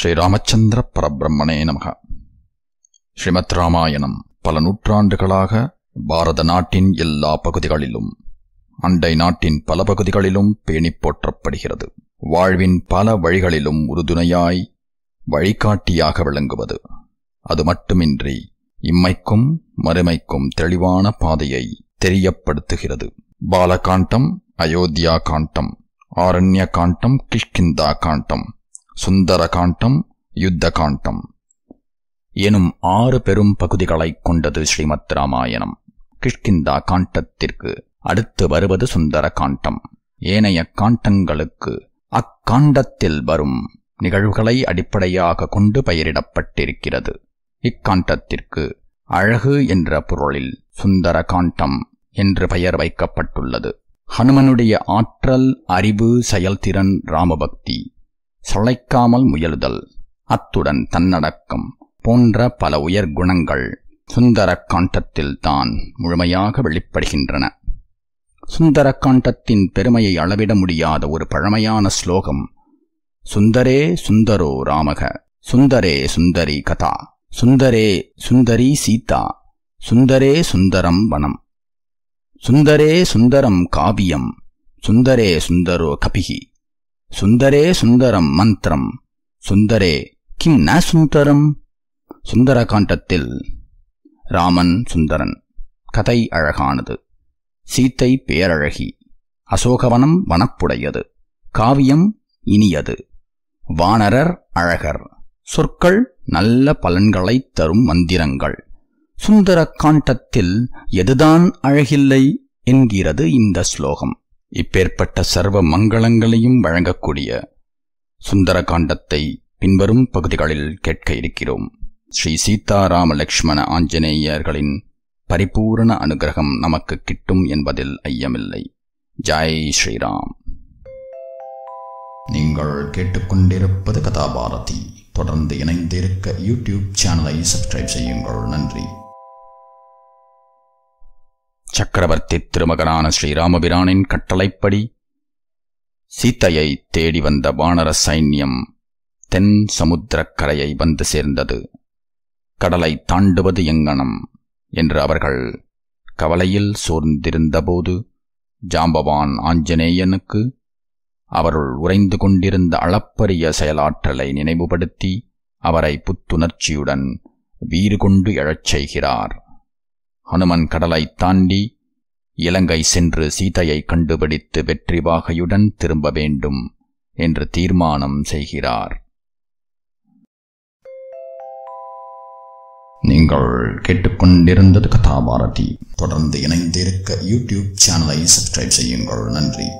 ஸ்ரீராமச்சந்திர பரபிரம்மணே நமக ஸ்ரீமத் ராமாயணம் பல நூற்றாண்டுகளாக பாரத நாட்டின் எல்லா பகுதிகளிலும் அண்டை நாட்டின் பல பகுதிகளிலும் பேணி போற்றப்படுகிறது வாழ்வின் பல வழிகளிலும் உறுதுணையாய் வழிகாட்டியாக விளங்குவது அது மட்டுமின்றி இம்மைக்கும் மறுமைக்கும் தெளிவான பாதையை தெரியப்படுத்துகிறது பாலகாண்டம் அயோத்தியா காண்டம் ஆரண்ய காண்டம் கிஷ்கிந்தா காண்டம் சுந்தரகாண்டம் யுத்தகாண்டம் எனும் ஆறு பெரும் பகுதிகளைக் கொண்டது ஸ்ரீமத் ராமாயணம் கிஷ்கிந்தா காண்டத்திற்கு அடுத்து வருவது சுந்தர காண்டம் ஏனைய காண்டங்களுக்கு அக்காண்டத்தில் வரும் நிகழ்வுகளை அடிப்படையாக கொண்டு பெயரிடப்பட்டிருக்கிறது இக்காண்டத்திற்கு அழகு என்ற பொருளில் சுந்தர காண்டம் என்று பெயர் வைக்கப்பட்டுள்ளது ஹனுமனுடைய ஆற்றல் அறிவு செயல்திறன் ராமபக்தி சொளைக்காமல் முயலுதல் அத்துடன் தன்னடக்கம் போன்ற பல உயர் குணங்கள் சுந்தர காண்டத்தில் தான் முழுமையாக வெளிப்படுகின்றன சுந்தர காண்டத்தின் பெருமையை அளவிட முடியாத ஒரு பழமையான ஸ்லோகம் சுந்தரே சுந்தரோ ராமக சுந்தரே சுந்தரி கதா சுந்தரே சுந்தரி சீதா சுந்தரே சுந்தரம் வனம் சுந்தரே சுந்தரம் காவியம் சுந்தரே சுந்தரோ கபிகி சுந்தரே சுந்தரம் மந்திரம் சுந்தரே கிம் ந சுந்தரம் சுந்தரகாண்டத்தில் ராமன் சுந்தரன் கதை அழகானது சீத்தை பேரழகி அசோகவனம் வனப்புடையது காவியம் இனியது வானரர் அழகர் சொற்கள் நல்ல பலன்களை தரும் மந்திரங்கள் சுந்தர காண்டத்தில் எதுதான் அழகில்லை என்கிறது இந்த ஸ்லோகம் இப்பேற்பட்ட சர்வ மங்களங்களையும் வழங்கக்கூடிய சுந்தர காண்டத்தை பின்வரும் பகுதிகளில் கேட்க இருக்கிறோம் ஸ்ரீ சீதாராம லக்ஷ்மண ஆஞ்சநேயர்களின் பரிபூரண அனுகிரகம் நமக்கு கிட்டும் என்பதில் ஐயமில்லை ஜாய் ஸ்ரீராம் நீங்கள் கேட்டுக்கொண்டிருப்பது கதாபாரதி தொடர்ந்து இணைந்திருக்க யூடியூப் சேனலை சப்ஸ்கிரைப் செய்யுங்கள் நன்றி சக்கரவர்த்தி திருமகனான ஸ்ரீராமபிரானின் கட்டளைப்படி சீத்தையை தேடி வந்த வானர சைன்யம் தென் சமுத்திரக்கரையை வந்து சேர்ந்தது கடலை தாண்டுவது எங்கனம் என்று அவர்கள் கவலையில் சோர்ந்திருந்தபோது ஜாம்பவான் ஆஞ்சநேயனுக்கு அவருள் உறைந்து கொண்டிருந்த அளப்பரிய செயலாற்றலை நினைவுபடுத்தி அவரை புத்துணர்ச்சியுடன் வீறு கொண்டு எழச் செய்கிறார் ஹனுமன் கடலை தாண்டி இலங்கை சென்று சீதையை கண்டுபிடித்து வெற்றி வாகையுடன் திரும்ப வேண்டும் என்று தீர்மானம் செய்கிறார் நீங்கள் கேட்டுக்கொண்டிருந்தது கதாபாரதி தொடர்ந்து இணைந்திருக்க யூடியூப் சேனலை சப்ஸ்கிரைப் செய்யுங்கள் நன்றி